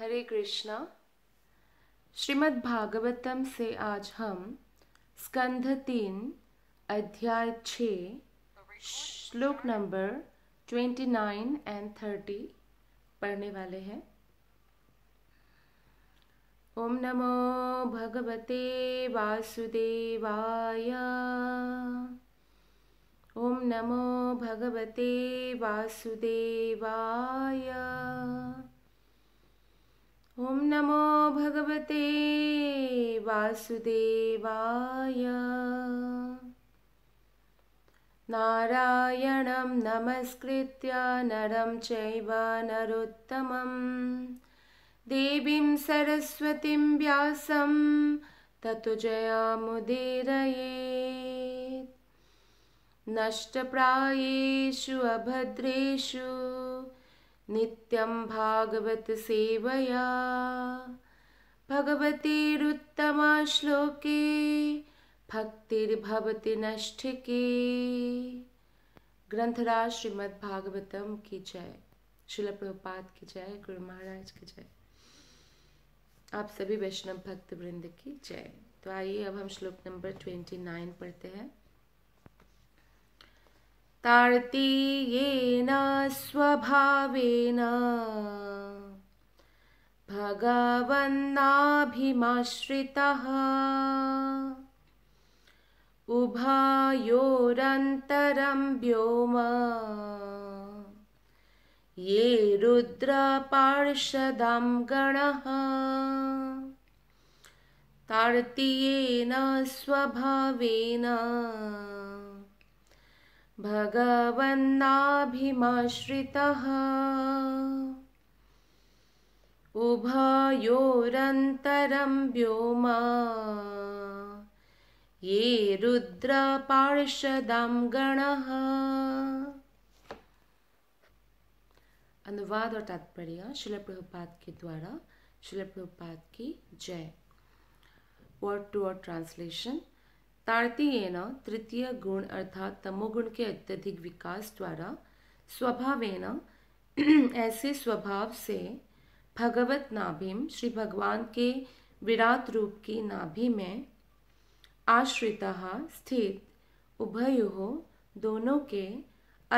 हरे कृष्णा श्रीमद् भागवतम से आज हम स्कंध तीन अध्याय छ श्लोक नंबर ट्वेंटी नाइन एंड थर्टी पढ़ने वाले हैं ओम नमो भगवते वासुदेवाय ओम नमो भगवते वासुदेवाय ॐ नमो भगवते वासुदेवाय नारायणं नमस्कृत्य नरं चैव नरोत्तमं देवीं सरस्वतीं व्यासं ततो जयामुदीरये नष्टप्रायेषु अभद्रेषु नित्यं भागवतसेवया भगवतीरुत्तमाश्लोके भक्तिर्भवति नष्ठिके ग्रंथराज श्रीमद् भागवतम की जय शिल प्रभुपाद की जय गुरु महाराज की जय आप सभी वैष्णव भक्त वृंद की जय तो आइए अब हम श्लोक नंबर ट्वेंटी नाइन पढ़ते हैं तारती ये स्वभावेन भगवन्नाभिमाश्रितः उभायोरन्तरं व्योम ये रुद्रपार्षदं गणः तार्तीयेन स्वभावेन भगवन्नाभिमाश्रितः उभयोरन्तरं व्योमा ये रुद्रपार्षदं गणः अनुवाद और तात्पर्य शिल प्रभुपाद के द्वारा शिल प्रभुपाद की जय वर्ड टू वर्ड ट्रांसलेशन तारतीयेन तृतीय गुण अर्थात तमोगुण के अत्यधिक विकास द्वारा स्वभावेन ऐसे स्वभाव से भगवत नाभिम श्री भगवान के विराट रूप की नाभि में आश्रिता स्थित उभयो दोनों के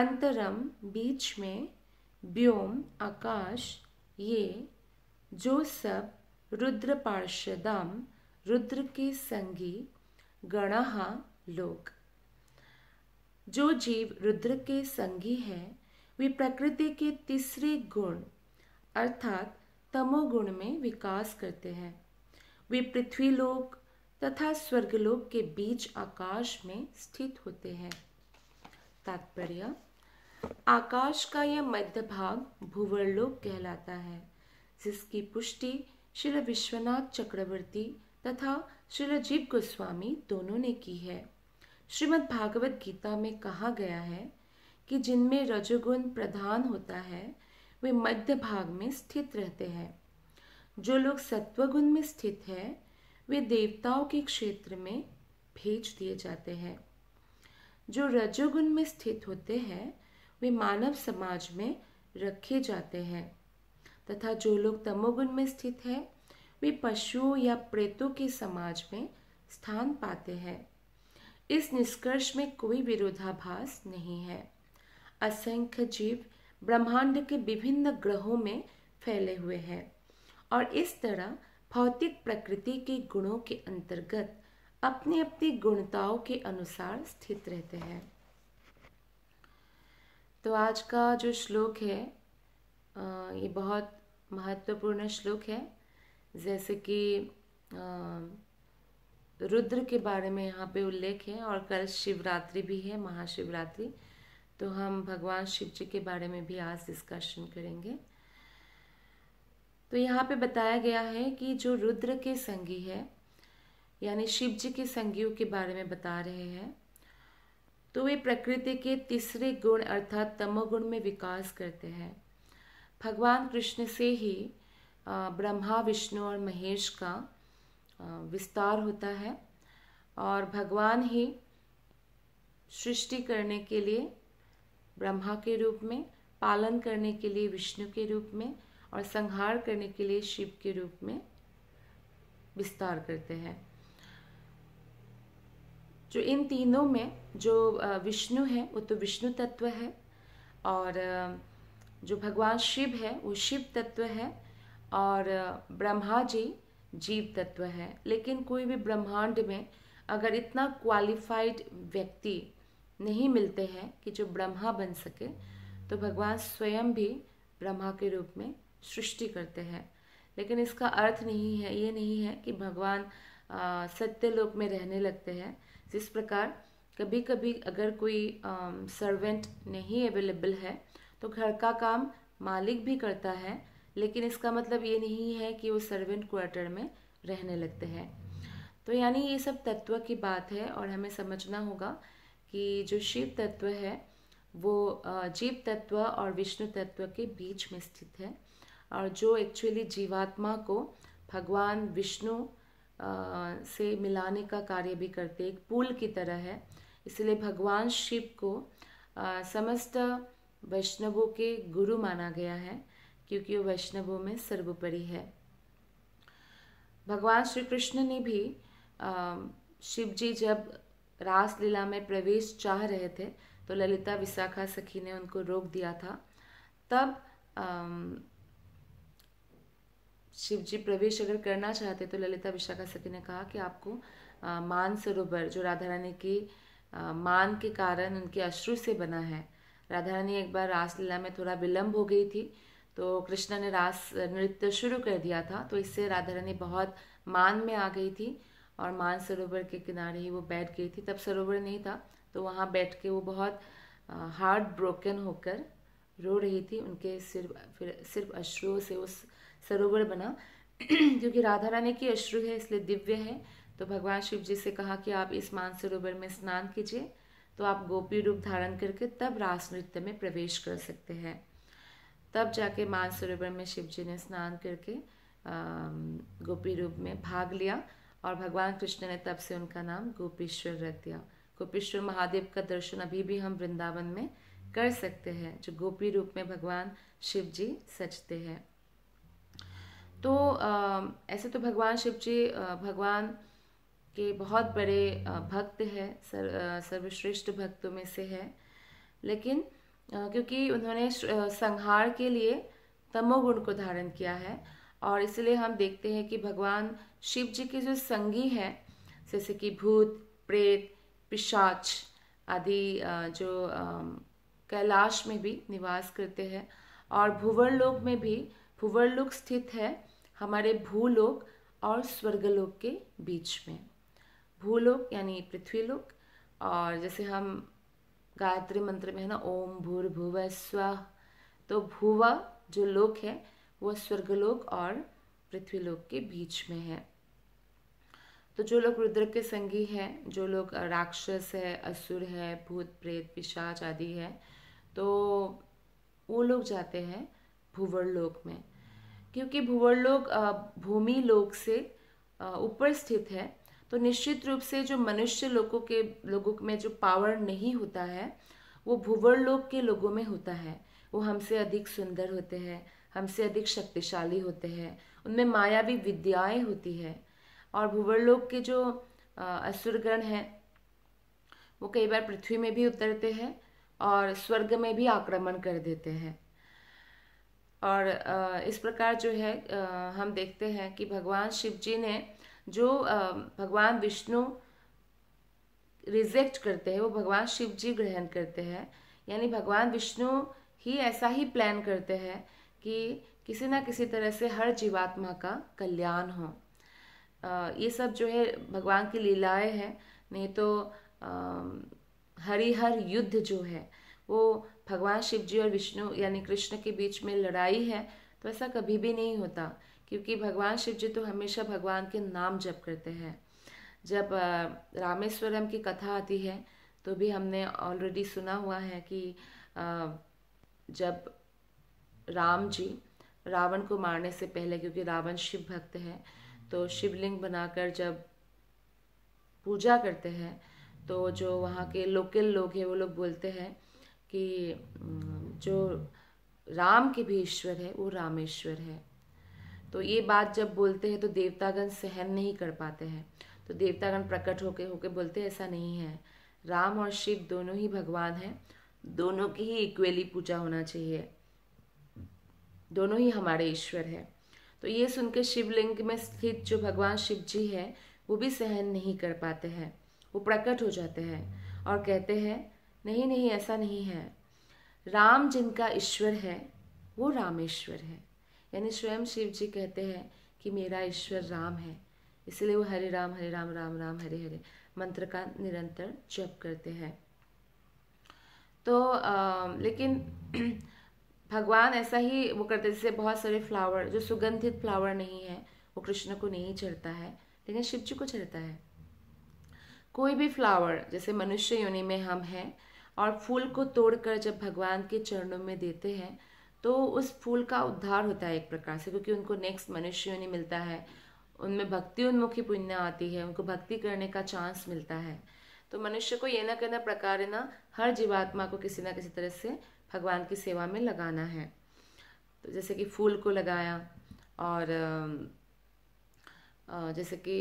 अंतरम बीच में व्योम आकाश ये जो सब रुद्र पार्षदम रुद्र के संगी गणः लोक जो जीव रुद्र के संगी है वे प्रकृति के तीसरे गुण अर्थात तमोगुण में विकास करते हैं वे पृथ्वीलोक तथा स्वर्गलोक के बीच आकाश में स्थित होते हैं तात्पर्य आकाश का यह मध्य भाग भूवरलोक कहलाता है जिसकी पुष्टि श्री विश्वनाथ चक्रवर्ती तथा श्री गोस्वामी दोनों ने की है श्रीमद् भागवत गीता में कहा गया है कि जिनमें रजोगुण प्रधान होता है वे मध्य भाग में स्थित रहते हैं जो लोग सत्वगुण में स्थित है वे देवताओं के क्षेत्र में भेज दिए जाते हैं जो रजोगुण में स्थित होते हैं वे मानव समाज में रखे जाते हैं तथा जो लोग तमोगुण में स्थित हैं वे पशुओं या प्रेतों के समाज में स्थान पाते हैं इस निष्कर्ष में कोई विरोधाभास नहीं है असंख्य जीव ब्रह्मांड के विभिन्न ग्रहों में फैले हुए हैं और इस तरह भौतिक प्रकृति के गुणों के अंतर्गत अपनी अपनी गुणताओं के अनुसार स्थित रहते हैं तो आज का जो श्लोक है ये बहुत महत्वपूर्ण श्लोक है जैसे कि रुद्र के बारे में यहाँ पे उल्लेख है और कल शिवरात्रि भी है महाशिवरात्रि तो हम भगवान शिव जी के बारे में भी आज डिस्कशन करेंगे तो यहाँ पे बताया गया है कि जो रुद्र के संगी है यानी शिव जी के संगियों के बारे में बता रहे हैं तो वे प्रकृति के तीसरे गुण अर्थात तमोगुण में विकास करते हैं भगवान कृष्ण से ही ब्रह्मा विष्णु और महेश का विस्तार होता है और भगवान ही सृष्टि करने के लिए ब्रह्मा के रूप में पालन करने के लिए विष्णु के रूप में और संहार करने के लिए शिव के रूप में विस्तार करते हैं जो इन तीनों में जो विष्णु है वो तो विष्णु तत्व है और जो भगवान शिव है वो शिव तत्व है और ब्रह्मा जी जीव तत्व है लेकिन कोई भी ब्रह्मांड में अगर इतना क्वालिफाइड व्यक्ति नहीं मिलते हैं कि जो ब्रह्मा बन सके तो भगवान स्वयं भी ब्रह्मा के रूप में सृष्टि करते हैं लेकिन इसका अर्थ नहीं है ये नहीं है कि भगवान सत्यलोक में रहने लगते हैं जिस प्रकार कभी कभी अगर कोई सर्वेंट नहीं अवेलेबल है तो घर का काम मालिक भी करता है लेकिन इसका मतलब ये नहीं है कि वो सर्वेंट क्वार्टर में रहने लगते हैं तो यानी ये सब तत्व की बात है और हमें समझना होगा कि जो शिव तत्व है वो जीव तत्व और विष्णु तत्व के बीच में स्थित है और जो एक्चुअली जीवात्मा को भगवान विष्णु से मिलाने का कार्य भी करते एक पुल की तरह है इसलिए भगवान शिव को समस्त वैष्णवों के गुरु माना गया है क्योंकि वो वैष्णवों में सर्वोपरि है भगवान श्री कृष्ण ने भी शिव जी जब रास लीला में प्रवेश चाह रहे थे तो ललिता विशाखा सखी ने उनको रोक दिया था तब शिव जी प्रवेश अगर करना चाहते तो ललिता विशाखा सखी ने कहा कि आपको मान सरोवर जो राधा रानी की मान के कारण उनके अश्रु से बना है राधा रानी एक बार रासलीला में थोड़ा विलम्ब हो गई थी तो कृष्ण ने रास नृत्य शुरू कर दिया था तो इससे राधा रानी बहुत मान में आ गई थी और मान सरोवर के किनारे ही वो बैठ गई थी तब सरोवर नहीं था तो वहाँ बैठ के वो बहुत हार्ट ब्रोकन होकर रो रही थी उनके सिर्फ फिर सिर्फ अश्रुओं से उस सरोवर बना क्योंकि राधा रानी की अश्रु है इसलिए दिव्य है तो भगवान शिव जी से कहा कि आप इस मानसरोवर में स्नान कीजिए तो आप गोपी रूप धारण करके तब रास नृत्य में प्रवेश कर सकते हैं तब जाके मानसरोवर में शिव जी ने स्नान करके गोपी रूप में भाग लिया और भगवान कृष्ण ने तब से उनका नाम गोपीश्वर रख दिया गोपीश्वर महादेव का दर्शन अभी भी हम वृंदावन में कर सकते हैं जो गोपी रूप में भगवान शिव जी सजते हैं तो ऐसे तो भगवान शिव जी भगवान के बहुत बड़े भक्त हैं सर सर्वश्रेष्ठ भक्तों में से है लेकिन क्योंकि उन्होंने संहार के लिए तमोगुण को धारण किया है और इसलिए हम देखते हैं कि भगवान शिव जी के जो संगी हैं जैसे कि भूत प्रेत पिशाच आदि जो कैलाश में भी निवास करते हैं और लोक में भी लोक स्थित है हमारे भूलोक और स्वर्गलोक के बीच में भूलोक यानी पृथ्वीलोक और जैसे हम गायत्री मंत्र में है ना ओम भूर भुव स्व तो भुव जो लोक है वह स्वर्गलोक और पृथ्वीलोक के बीच में है तो जो लोग रुद्र के संगी हैं जो लोग राक्षस है असुर है भूत प्रेत पिशाच आदि है तो वो लोग जाते हैं लोक में क्योंकि लोक भूमि लोक से ऊपर स्थित है तो निश्चित रूप से जो मनुष्य लोगों के लोगों में जो पावर नहीं होता है वो भूवर लोक के लोगों में होता है वो हमसे अधिक सुंदर होते हैं हमसे अधिक शक्तिशाली होते हैं उनमें माया भी विद्याएँ होती है और लोक के जो असुरगण हैं वो कई बार पृथ्वी में भी उतरते हैं और स्वर्ग में भी आक्रमण कर देते हैं और इस प्रकार जो है हम देखते हैं कि भगवान शिव जी ने जो भगवान विष्णु रिजेक्ट करते हैं वो भगवान शिव जी ग्रहण करते हैं यानी भगवान विष्णु ही ऐसा ही प्लान करते हैं कि किसी ना किसी तरह से हर जीवात्मा का कल्याण हो ये सब जो है भगवान की लीलाएं हैं नहीं तो हरिहर युद्ध जो है वो भगवान शिव जी और विष्णु यानी कृष्ण के बीच में लड़ाई है तो ऐसा कभी भी नहीं होता क्योंकि भगवान शिव जी तो हमेशा भगवान के नाम जप करते हैं जब रामेश्वरम की कथा आती है तो भी हमने ऑलरेडी सुना हुआ है कि जब राम जी रावण को मारने से पहले क्योंकि रावण शिव भक्त है तो शिवलिंग बनाकर जब पूजा करते हैं तो जो वहाँ के लोकल लोग हैं वो लोग बोलते हैं कि जो राम के भी ईश्वर है वो रामेश्वर है तो ये बात जब बोलते हैं तो देवतागण सहन नहीं कर पाते हैं तो देवतागण प्रकट होके होके बोलते ऐसा नहीं है राम और शिव दोनों ही भगवान हैं दोनों की ही इक्वली पूजा होना चाहिए दोनों ही हमारे ईश्वर है तो ये सुन के शिवलिंग में स्थित जो भगवान शिव जी है वो भी सहन नहीं कर पाते हैं वो प्रकट हो जाते हैं और कहते हैं नहीं नहीं ऐसा नहीं है राम जिनका ईश्वर है वो रामेश्वर है यानी स्वयं शिव जी कहते हैं कि मेरा ईश्वर राम है इसलिए वो हरे राम हरे राम राम राम हरे हरे मंत्र का निरंतर जप करते हैं तो आ, लेकिन भगवान ऐसा ही वो करते जैसे बहुत सारे फ्लावर जो सुगंधित फ्लावर नहीं है वो कृष्ण को नहीं चढ़ता है लेकिन शिव जी को चढ़ता है कोई भी फ्लावर जैसे मनुष्य योनि में हम हैं और फूल को तोड़कर जब भगवान के चरणों में देते हैं तो उस फूल का उद्धार होता है एक प्रकार से क्योंकि उनको नेक्स्ट मनुष्य योनि मिलता है उनमें भक्ति उन्मुखी पुण्य आती है उनको भक्ति करने का चांस मिलता है तो मनुष्य को ये ना करना प्रकार है ना हर जीवात्मा को किसी ना किसी तरह से भगवान की सेवा में लगाना है तो जैसे कि फूल को लगाया और जैसे कि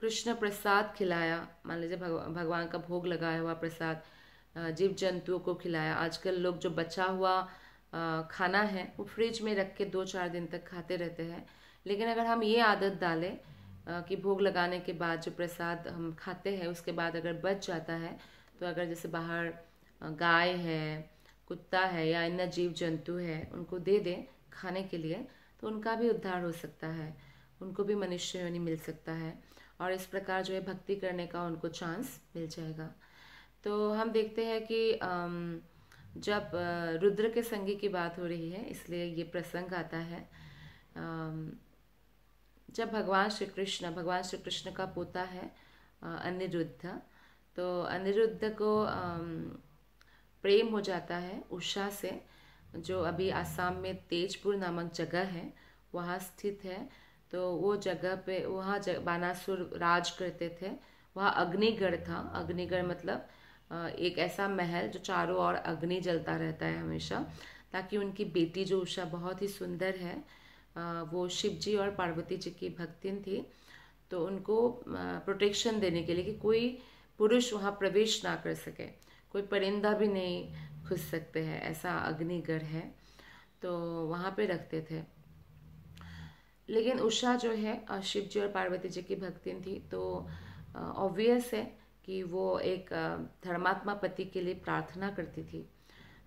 कृष्ण प्रसाद खिलाया मान लीजिए भगवान का भोग लगाया हुआ प्रसाद जीव जंतुओं को खिलाया आजकल लोग जो बचा हुआ खाना है वो फ्रिज में रख के दो चार दिन तक खाते रहते हैं लेकिन अगर हम ये आदत डालें कि भोग लगाने के बाद जो प्रसाद हम खाते हैं उसके बाद अगर बच जाता है तो अगर जैसे बाहर गाय है कुत्ता है या अन्य जीव जंतु है उनको दे दें खाने के लिए तो उनका भी उद्धार हो सकता है उनको भी मनुष्य योनि मिल सकता है और इस प्रकार जो है भक्ति करने का उनको चांस मिल जाएगा तो हम देखते हैं कि आम, जब रुद्र के संगी की बात हो रही है इसलिए ये प्रसंग आता है जब भगवान श्री कृष्ण भगवान श्री कृष्ण का पोता है अनिरुद्ध तो अनिरुद्ध को प्रेम हो जाता है उषा से जो अभी आसाम में तेजपुर नामक जगह है वहाँ स्थित है तो वो जगह पे वहाँ जग, बानासुर राज करते थे वहाँ अग्निगढ़ था अग्निगढ़ मतलब एक ऐसा महल जो चारों ओर अग्नि जलता रहता है हमेशा ताकि उनकी बेटी जो उषा बहुत ही सुंदर है वो शिव जी और पार्वती जी की भक्तिन थी तो उनको प्रोटेक्शन देने के लिए कि कोई पुरुष वहाँ प्रवेश ना कर सके कोई परिंदा भी नहीं घुस सकते हैं ऐसा अग्निगढ़ है तो वहाँ पे रखते थे लेकिन उषा जो है शिव जी और पार्वती जी की भक्तिन थी तो ऑब्वियस है कि वो एक धर्मात्मा पति के लिए प्रार्थना करती थी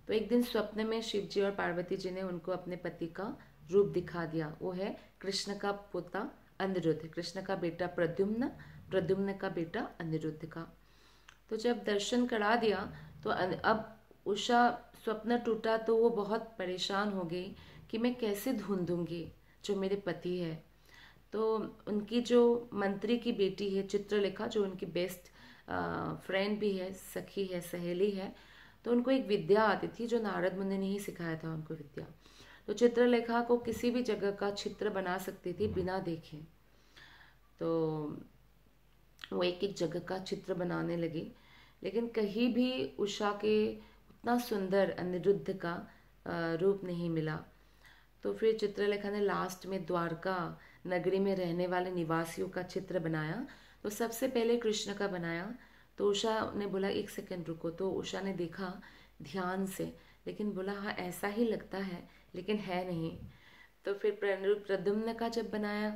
तो एक दिन स्वप्न में शिव जी और पार्वती जी ने उनको अपने पति का रूप दिखा दिया वो है कृष्ण का पोता अनिरुद्ध कृष्ण का बेटा प्रद्युम्न प्रद्युम्न का बेटा अनिरुद्ध का तो जब दर्शन करा दिया तो अब उषा स्वप्न टूटा तो वो बहुत परेशान हो गई कि मैं कैसे ढूंढूंगी जो मेरे पति है तो उनकी जो मंत्री की बेटी है चित्रलेखा जो उनकी बेस्ट फ्रेंड भी है सखी है सहेली है तो उनको एक विद्या आती थी जो नारद मुनि ने ही सिखाया था उनको विद्या तो चित्रलेखा को किसी भी जगह का चित्र बना सकती थी बिना देखे तो वो एक एक जगह का चित्र बनाने लगी लेकिन कहीं भी उषा के उतना सुंदर अनिरुद्ध का रूप नहीं मिला तो फिर चित्रलेखा ने लास्ट में द्वारका नगरी में रहने वाले निवासियों का चित्र बनाया तो सबसे पहले कृष्ण का बनाया तो उषा ने बोला एक सेकंड रुको तो उषा ने देखा ध्यान से लेकिन बोला हाँ ऐसा ही लगता है लेकिन है नहीं तो फिर प्रद्युम्न का जब बनाया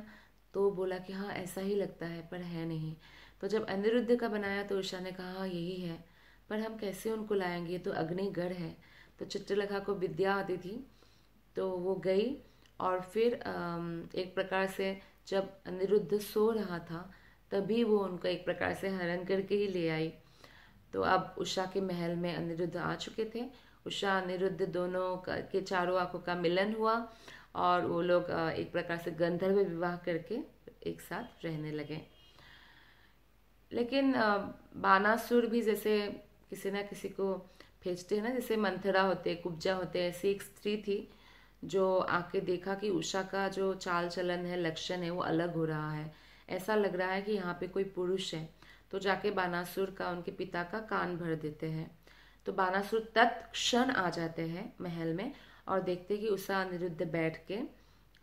तो बोला कि हाँ ऐसा ही लगता है पर है नहीं तो जब अनिरुद्ध का बनाया तो उषा ने कहा हाँ यही है पर हम कैसे उनको लाएंगे तो अग्निगढ़ है तो चित्रलेखा को विद्या आती थी तो वो गई और फिर एक प्रकार से जब अनिरुद्ध सो रहा था तभी वो उनको एक प्रकार से हरण करके ही ले आई तो अब उषा के महल में अनिरुद्ध आ चुके थे उषा अनिरुद्ध दोनों के चारों आंखों का मिलन हुआ और वो लोग एक प्रकार से गंधर्व विवाह करके एक साथ रहने लगे लेकिन बानासुर भी जैसे किसी ना किसी को भेजते हैं ना जैसे मंथरा होते कुब्जा होते ऐसी एक स्त्री थी जो आके देखा कि उषा का जो चाल चलन है लक्षण है वो अलग हो रहा है ऐसा लग रहा है कि यहाँ पे कोई पुरुष है तो जाके बानासुर का उनके पिता का कान भर देते हैं तो बानासुर तत्क्षण आ जाते हैं महल में और देखते कि उषा अनिरुद्ध बैठ के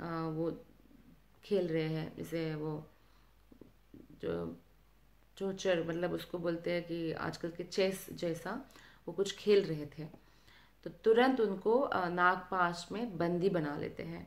आ, वो खेल रहे हैं जैसे वो जो चोचर मतलब उसको बोलते हैं कि आजकल के चेस जैसा वो कुछ खेल रहे थे तो तुरंत उनको नागपाश में बंदी बना लेते हैं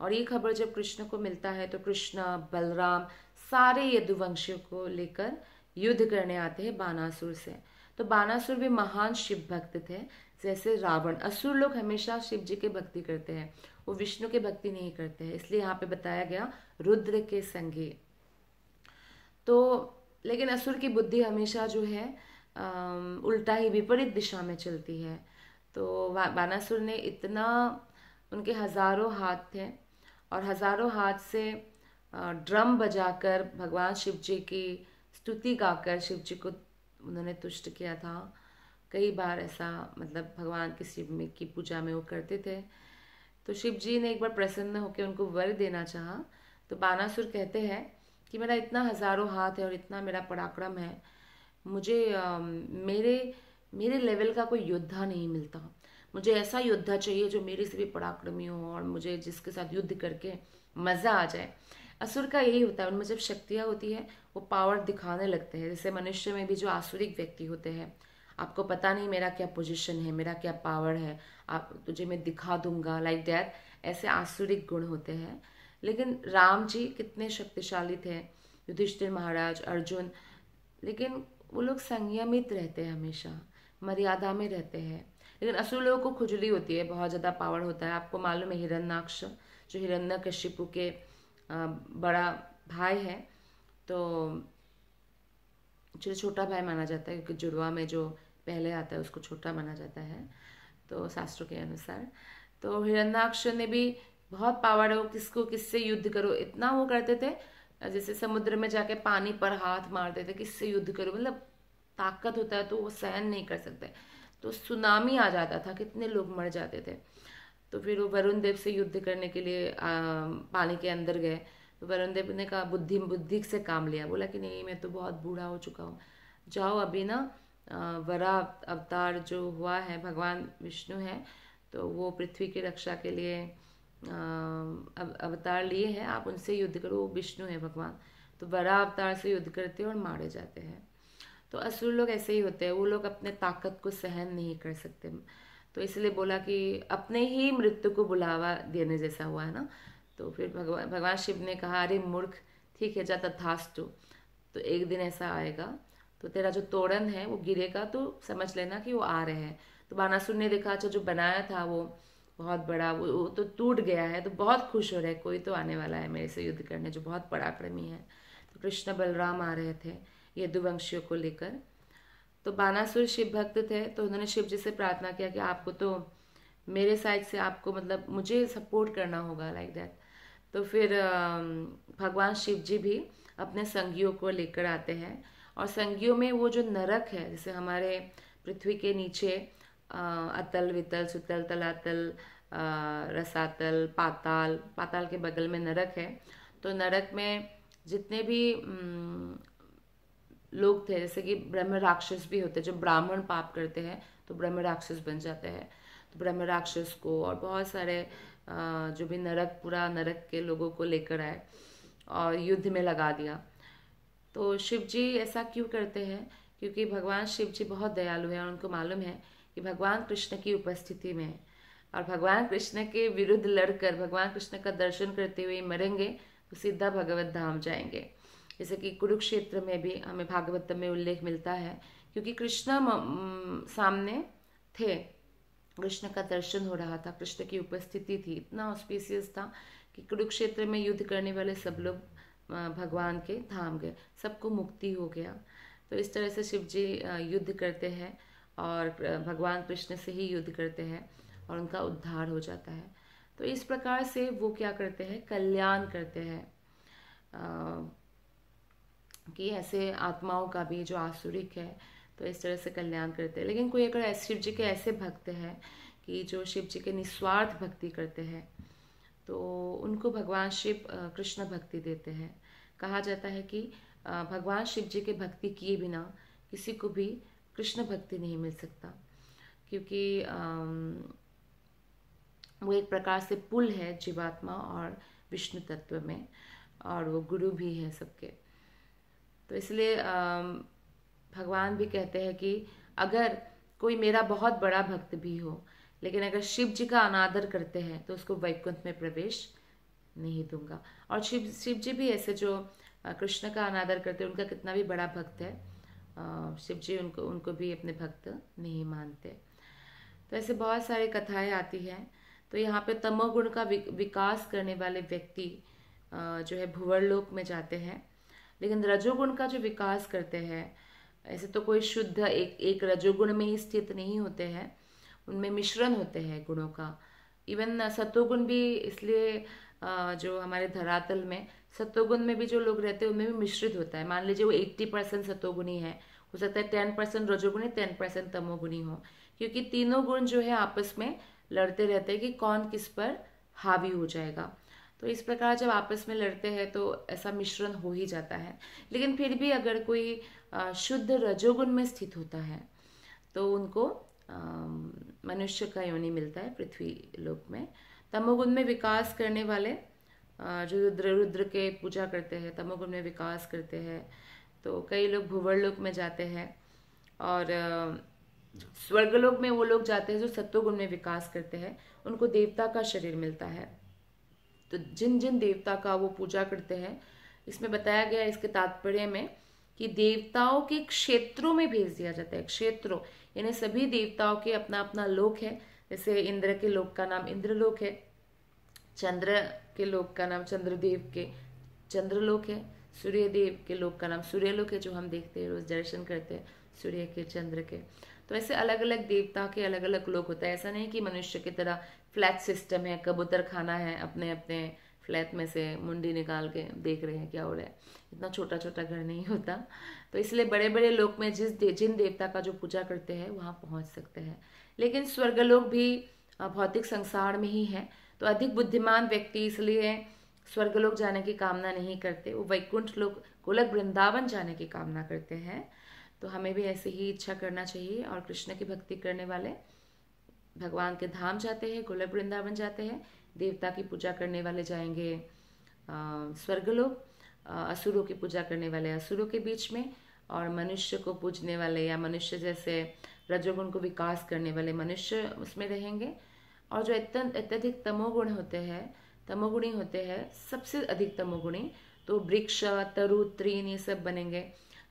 और ये खबर जब कृष्ण को मिलता है तो कृष्ण बलराम सारे यदुवंशियों को लेकर युद्ध करने आते हैं बानासुर से तो बानासुर भी महान शिव भक्त थे जैसे रावण असुर लोग हमेशा शिव जी के भक्ति करते हैं वो विष्णु के भक्ति नहीं करते हैं इसलिए यहाँ पे बताया गया रुद्र के संगे तो लेकिन असुर की बुद्धि हमेशा जो है आ, उल्टा ही विपरीत दिशा में चलती है तो बानासुर ने इतना उनके हजारों हाथ थे और हज़ारों हाथ से ड्रम बजाकर भगवान शिव जी की स्तुति गाकर शिव जी को उन्होंने तुष्ट किया था कई बार ऐसा मतलब भगवान की शिव में की पूजा में वो करते थे तो शिव जी ने एक बार प्रसन्न होकर उनको वर देना चाहा तो बानासुर कहते हैं कि मेरा इतना हज़ारों हाथ है और इतना मेरा पराक्रम है मुझे आ, मेरे मेरे लेवल का कोई योद्धा नहीं मिलता मुझे ऐसा योद्धा चाहिए जो मेरे से भी पराक्रमी हो और मुझे जिसके साथ युद्ध करके मज़ा आ जाए असुर का यही होता है उनमें जब शक्तियाँ होती है वो पावर दिखाने लगते हैं जैसे मनुष्य में भी जो आसुरिक व्यक्ति होते हैं आपको पता नहीं मेरा क्या पोजीशन है मेरा क्या पावर है आप तुझे मैं दिखा दूंगा लाइक डैट ऐसे आसुरिक गुण होते हैं लेकिन राम जी कितने शक्तिशाली थे युधिष्ठिर महाराज अर्जुन लेकिन वो लोग संयमित रहते हैं हमेशा मर्यादा में रहते हैं लेकिन असुर लोगों को खुजली होती है बहुत ज़्यादा पावर होता है आपको मालूम है हिरण्याक्ष जो हिरण्य कशिपु के बड़ा भाई है तो जो छोटा भाई माना जाता है क्योंकि जुड़वा में जो पहले आता है उसको छोटा माना जाता है तो शास्त्रों के अनुसार तो हिरण्याक्ष ने भी बहुत पावर है वो किसको किससे युद्ध करो इतना वो करते थे जैसे समुद्र में जाके पानी पर हाथ मारते थे किससे युद्ध करो मतलब ताकत होता है तो वो सहन नहीं कर सकते तो सुनामी आ जाता था कितने लोग मर जाते थे तो फिर वो वरुण देव से युद्ध करने के लिए आ, पानी के अंदर गए तो वरुण देव ने कहा बुद्धि बुद्धि से काम लिया बोला कि नहीं मैं तो बहुत बूढ़ा हो चुका हूँ जाओ अभी ना वरा अवतार जो हुआ है भगवान विष्णु है तो वो पृथ्वी की रक्षा के लिए अव अवतार लिए हैं आप उनसे युद्ध करो वो विष्णु है भगवान तो वरा अवतार से युद्ध करते हैं और मारे जाते हैं तो असुर लोग ऐसे ही होते हैं वो लोग अपने ताकत को सहन नहीं कर सकते तो इसलिए बोला कि अपने ही मृत्यु को बुलावा देने जैसा हुआ है ना तो फिर भगवान भगवान शिव ने कहा अरे मूर्ख ठीक है जा तथास्तु तो एक दिन ऐसा आएगा तो तेरा जो तोड़न है वो गिरेगा तो समझ लेना कि वो आ रहे हैं तो बानासुर ने देखा अच्छा जो बनाया था वो बहुत बड़ा वो, वो तो टूट गया है तो बहुत खुश हो रहा है कोई तो आने वाला है मेरे से युद्ध करने जो बहुत पराक्रमी है तो कृष्ण बलराम आ रहे थे यदुवंशियों को लेकर तो बानासुर शिव भक्त थे तो उन्होंने शिव जी से प्रार्थना किया कि आपको तो मेरे साइड से आपको मतलब मुझे सपोर्ट करना होगा लाइक दैट तो फिर भगवान शिव जी भी अपने संगियों को लेकर आते हैं और संगियों में वो जो नरक है जैसे हमारे पृथ्वी के नीचे अतल वितल सुतल तलातल रसातल पाताल पाताल के बगल में नरक है तो नरक में जितने भी लोग थे जैसे कि ब्रह्म राक्षस भी होते जब ब्राह्मण पाप करते हैं तो ब्रह्म राक्षस बन जाते हैं तो ब्रह्म राक्षस को और बहुत सारे जो भी नरक पूरा नरक के लोगों को लेकर आए और युद्ध में लगा दिया तो शिव जी ऐसा क्यों करते हैं क्योंकि भगवान शिव जी बहुत दयालु हैं और उनको मालूम है कि भगवान कृष्ण की उपस्थिति में और भगवान कृष्ण के विरुद्ध लड़कर भगवान कृष्ण का दर्शन करते हुए मरेंगे तो सीधा भगवत धाम जाएंगे जैसे कि कुरुक्षेत्र में भी हमें भागवत में उल्लेख मिलता है क्योंकि कृष्ण सामने थे कृष्ण का दर्शन हो रहा था कृष्ण की उपस्थिति थी इतना ऑस्पिशियस था कि कुरुक्षेत्र में युद्ध करने वाले सब लोग भगवान के धाम गए सबको मुक्ति हो गया तो इस तरह से शिव जी युद्ध करते हैं और भगवान कृष्ण से ही युद्ध करते हैं और उनका उद्धार हो जाता है तो इस प्रकार से वो क्या करते हैं कल्याण करते हैं कि ऐसे आत्माओं का भी जो आसुरिक है तो इस तरह से कल्याण करते हैं लेकिन कोई अगर शिव जी के ऐसे भक्त हैं कि जो शिव जी के निस्वार्थ भक्ति करते हैं तो उनको भगवान शिव कृष्ण भक्ति देते हैं कहा जाता है कि भगवान शिव जी के भक्ति किए बिना किसी को भी कृष्ण भक्ति नहीं मिल सकता क्योंकि वो एक प्रकार से पुल है जीवात्मा और विष्णु तत्व में और वो गुरु भी है सबके तो इसलिए भगवान भी कहते हैं कि अगर कोई मेरा बहुत बड़ा भक्त भी हो लेकिन अगर शिव जी का अनादर करते हैं तो उसको वैकुंठ में प्रवेश नहीं दूंगा और शिव शिव जी भी ऐसे जो कृष्ण का अनादर करते हैं उनका कितना भी बड़ा भक्त है शिव जी उनको उनको भी अपने भक्त नहीं मानते तो ऐसे बहुत सारी कथाएं आती हैं तो यहाँ पे तमोगुण का विकास करने वाले व्यक्ति जो है लोक में जाते हैं लेकिन रजोगुण का जो विकास करते हैं ऐसे तो कोई शुद्ध एक एक रजोगुण में ही स्थित नहीं होते हैं उनमें मिश्रण होते हैं गुणों का इवन सत्वगुण भी इसलिए जो हमारे धरातल में सत्वगुण में भी जो लोग रहते हैं उनमें भी मिश्रित होता है मान लीजिए वो एट्टी परसेंट सत्वगुणी है हो सकता है टेन परसेंट रजोगुणी टेन परसेंट तमोगुणी हो क्योंकि तीनों गुण जो है आपस में लड़ते रहते हैं कि कौन किस पर हावी हो जाएगा तो इस प्रकार जब आपस में लड़ते हैं तो ऐसा मिश्रण हो ही जाता है लेकिन फिर भी अगर कोई शुद्ध रजोगुण में स्थित होता है तो उनको मनुष्य का योनि मिलता है पृथ्वी लोक में तमोगुण में विकास करने वाले जो रुद्र रुद्र के पूजा करते हैं तमोगुण में विकास करते हैं तो कई लोग भूवर लोक में जाते हैं और स्वर्गलोक में वो लोग जाते हैं जो सत्वगुण में विकास करते हैं उनको देवता का शरीर मिलता है तो जिन जिन देवता का वो पूजा करते हैं इसमें बताया गया इसके तात्पर्य में कि देवताओं के क्षेत्रों में भेज दिया जाता है क्षेत्रों यानी सभी देवताओं के अपना अपना लोक है जैसे इंद्र के लोक का नाम इंद्रलोक है चंद्र के लोक का नाम चंद्रदेव के चंद्रलोक है सूर्यदेव के लोक का नाम सूर्यलोक है जो हम देखते हैं रोज दर्शन करते हैं सूर्य के चंद्र के तो ऐसे अलग अलग देवता के अलग अलग लोक होता है ऐसा नहीं कि मनुष्य की तरह फ्लैट सिस्टम है कबूतर खाना है अपने अपने फ्लैट में से मुंडी निकाल के देख रहे हैं क्या हो रहा है इतना छोटा छोटा घर नहीं होता तो इसलिए बड़े बड़े लोग में जिस दे, जिन देवता का जो पूजा करते हैं वहाँ पहुँच सकते हैं लेकिन स्वर्गलोक भी भौतिक संसार में ही है तो अधिक बुद्धिमान व्यक्ति इसलिए स्वर्गलोक जाने की कामना नहीं करते वो वैकुंठ लोग गोलक वृंदावन जाने की कामना करते हैं तो हमें भी ऐसे ही इच्छा करना चाहिए और कृष्ण की भक्ति करने वाले भगवान के धाम जाते हैं गोल वृंदावन जाते हैं देवता की पूजा करने वाले जाएंगे स्वर्गलोक असुरों की पूजा करने वाले असुरों के बीच में और मनुष्य को पूजने वाले या मनुष्य जैसे रजोगुण को विकास करने वाले मनुष्य उसमें रहेंगे और जो अत्यधिक तमोगुण होते हैं तमोगुणी होते हैं सबसे अधिक तमोगुणी तो वृक्ष तरु त्रीन ये सब बनेंगे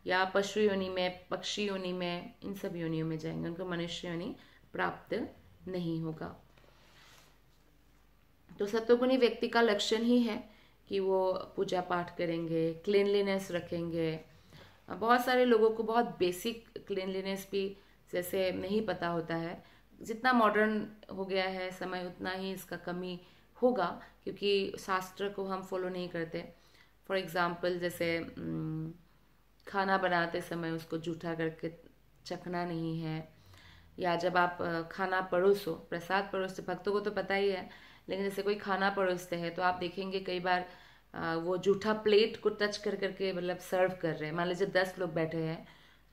या पशु योनि में पक्षी योनि में इन सब योनियों में जाएंगे उनको मनुष्य योनि प्राप्त नहीं होगा तो सत्वगुणी व्यक्ति का लक्षण ही है कि वो पूजा पाठ करेंगे क्लिनलीनेस रखेंगे बहुत सारे लोगों को बहुत बेसिक क्लिनलीनेस भी जैसे नहीं पता होता है जितना मॉडर्न हो गया है समय उतना ही इसका कमी होगा क्योंकि शास्त्र को हम फॉलो नहीं करते फॉर एग्ज़ाम्पल जैसे खाना बनाते समय उसको जूठा करके चखना नहीं है या जब आप खाना परोसो प्रसाद परोसते भक्तों को तो पता ही है लेकिन जैसे कोई खाना परोसते हैं तो आप देखेंगे कई बार वो जूठा प्लेट को टच कर करके मतलब सर्व कर रहे हैं मान लीजिए दस लोग बैठे हैं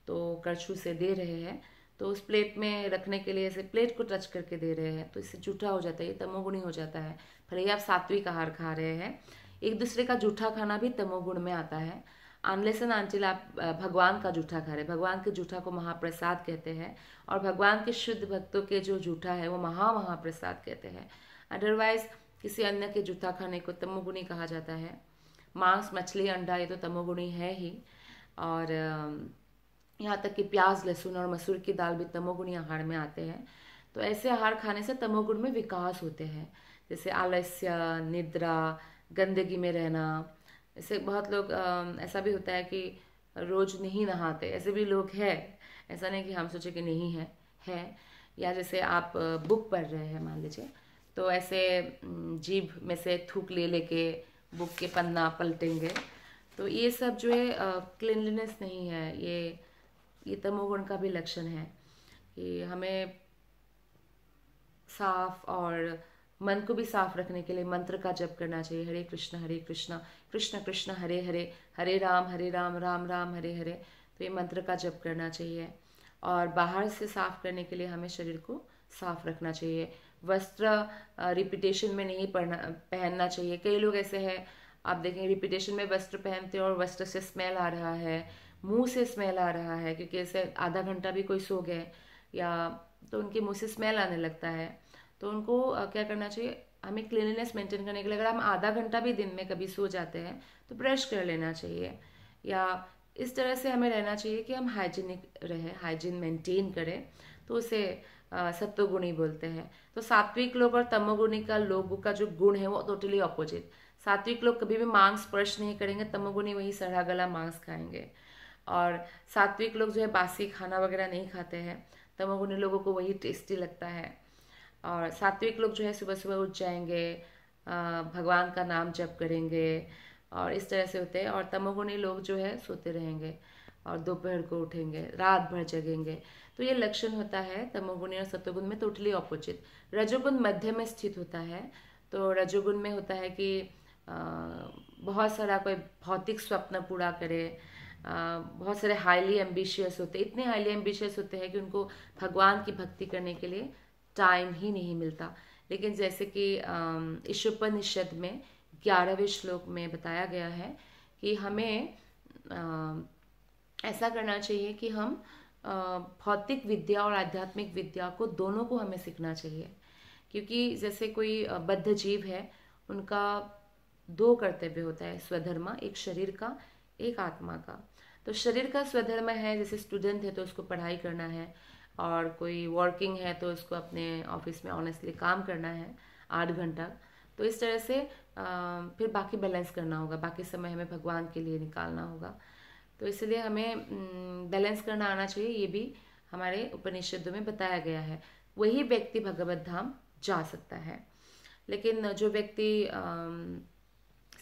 तो करछू से दे रहे हैं तो उस प्लेट में रखने के लिए ऐसे प्लेट को टच करके दे रहे हैं तो इससे जूठा हो जाता है ये तमोगुणी हो जाता है भले ही आप सात्विक आहार खा रहे हैं एक दूसरे का जूठा खाना भी तमोगुण में आता है अनलेसन आंचिल आप भगवान का जूठा खा रहे भगवान के जूठा को महाप्रसाद कहते हैं और भगवान के शुद्ध भक्तों के जो जूठा है वो महा महाप्रसाद कहते हैं अदरवाइज किसी अन्य के जूठा खाने को तमोगुणी कहा जाता है मांस मछली अंडा ये तो तमोगुणी है ही और यहाँ तक कि प्याज लहसुन और मसूर की दाल भी तमोगुणी आहार में आते हैं तो ऐसे आहार खाने से तमोगुण में विकास होते हैं जैसे आलस्य निद्रा गंदगी में रहना ऐसे बहुत लोग ऐसा भी होता है कि रोज़ नहीं नहाते ऐसे भी लोग हैं ऐसा नहीं कि हम सोचे कि नहीं है है या जैसे आप बुक पढ़ रहे हैं मान लीजिए तो ऐसे जीभ में से थूक ले लेके बुक के पन्ना पलटेंगे तो ये सब जो है क्लिनलीनेस नहीं है ये ये तमोगुण का भी लक्षण है कि हमें साफ और मन को भी साफ रखने के लिए मंत्र का जप करना चाहिए हरे कृष्ण हरे कृष्ण कृष्ण कृष्ण हरे हरे हरे राम हरे राम राम राम हरे हरे तो ये मंत्र का जप करना चाहिए और बाहर से साफ करने के लिए हमें शरीर को साफ रखना चाहिए वस्त्र रिपीटेशन में नहीं पढ़ना पहनना चाहिए कई लोग ऐसे हैं आप देखें रिपीटेशन में वस्त्र पहनते हैं और वस्त्र से स्मेल आ रहा है मुंह से स्मेल आ रहा है क्योंकि ऐसे आधा घंटा भी कोई सो गए या तो उनके मुंह से स्मेल आने लगता है तो उनको क्या करना चाहिए हमें क्लीनलीनेस मेंटेन करने के लिए अगर हम आधा घंटा भी दिन में कभी सो जाते हैं तो ब्रश कर लेना चाहिए या इस तरह से हमें रहना चाहिए कि हम हाइजीनिक रहें हाइजीन मेंटेन करें तो उसे सत्वगुणी बोलते हैं तो सात्विक लोग और तमोगुणी का लोगों का जो गुण है वो टोटली ऑपोजिट सात्विक लोग कभी भी मांस स्पर्श नहीं करेंगे तमोगुणी वही सड़ा गला मांस खाएंगे और सात्विक लोग जो है बासी खाना वगैरह नहीं खाते हैं तमोगुणी लोगों को वही टेस्टी लगता है और सात्विक लोग जो है सुबह सुबह उठ जाएंगे भगवान का नाम जप करेंगे और इस तरह से होते हैं और तमोगुणी लोग जो है सोते रहेंगे और दोपहर को उठेंगे रात भर जगेंगे तो ये लक्षण होता है तमोगुणी और सत्वगुण में टोटली ऑपोजिट रजोगुण मध्य में स्थित होता है तो रजोगुण में होता है कि बहुत सारा कोई भौतिक स्वप्न पूरा करे बहुत सारे हाईली एम्बिशियस होते इतने हाईली एम्बिशियस होते हैं कि उनको भगवान की भक्ति करने के लिए टाइम ही नहीं मिलता लेकिन जैसे कि ईश्वपनिषद में ग्यारहवें श्लोक में बताया गया है कि हमें ऐसा करना चाहिए कि हम भौतिक विद्या और आध्यात्मिक विद्या को दोनों को हमें सीखना चाहिए क्योंकि जैसे कोई बद्ध जीव है उनका दो कर्तव्य होता है स्वधर्मा एक शरीर का एक आत्मा का तो शरीर का स्वधर्म है जैसे स्टूडेंट है तो उसको पढ़ाई करना है और कोई वर्किंग है तो उसको अपने ऑफिस में ऑनेस्टली काम करना है आठ घंटा तो इस तरह से फिर बाकी बैलेंस करना होगा बाकी समय हमें भगवान के लिए निकालना होगा तो इसलिए हमें बैलेंस करना आना चाहिए ये भी हमारे उपनिषदों में बताया गया है वही व्यक्ति भगवत धाम जा सकता है लेकिन जो व्यक्ति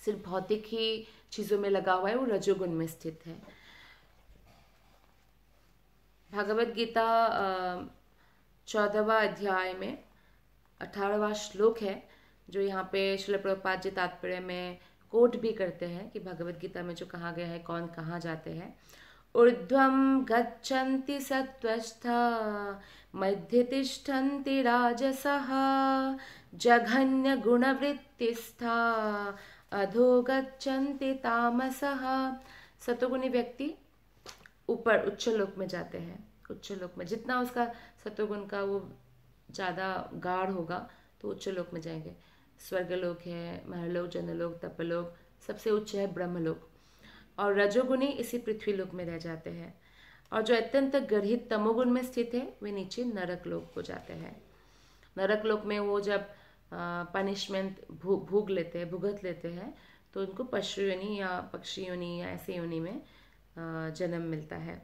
सिर्फ भौतिक ही चीज़ों में लगा हुआ है वो रजोगुण में स्थित है भगवद्गीता गीता चौदहवा अध्याय में अठारहवा श्लोक है जो यहाँ पे शिल प्रपात जी तात्पर्य में कोट भी करते हैं कि भगवत गीता में जो कहा गया है कौन कहाँ जाते हैं ऊर्धम गच्छन्ति सत्वस्थ मध्य तिष्ठन्ति राजसः गुणवृत्तिस्थ अधो गच्छन्ति तामसः सतोगुणी व्यक्ति ऊपर उच्च लोक में जाते हैं उच्च लोक में जितना उसका सत्वगुण का वो ज़्यादा गाढ़ होगा तो उच्च लोक में जाएंगे स्वर्गलोक है महलोक जनलोक तपलोक सबसे उच्च है ब्रह्मलोक और रजोगुणी इसी पृथ्वी लोक में रह जाते हैं और जो अत्यंत गर्हित तमोगुण में स्थित है वे नीचे नरक लोक को जाते हैं नरक लोक में वो जब पनिशमेंट भू भूग लेते हैं भुगत लेते हैं तो उनको पशु योनि या पक्षी योनि या ऐसे योनि में जन्म मिलता है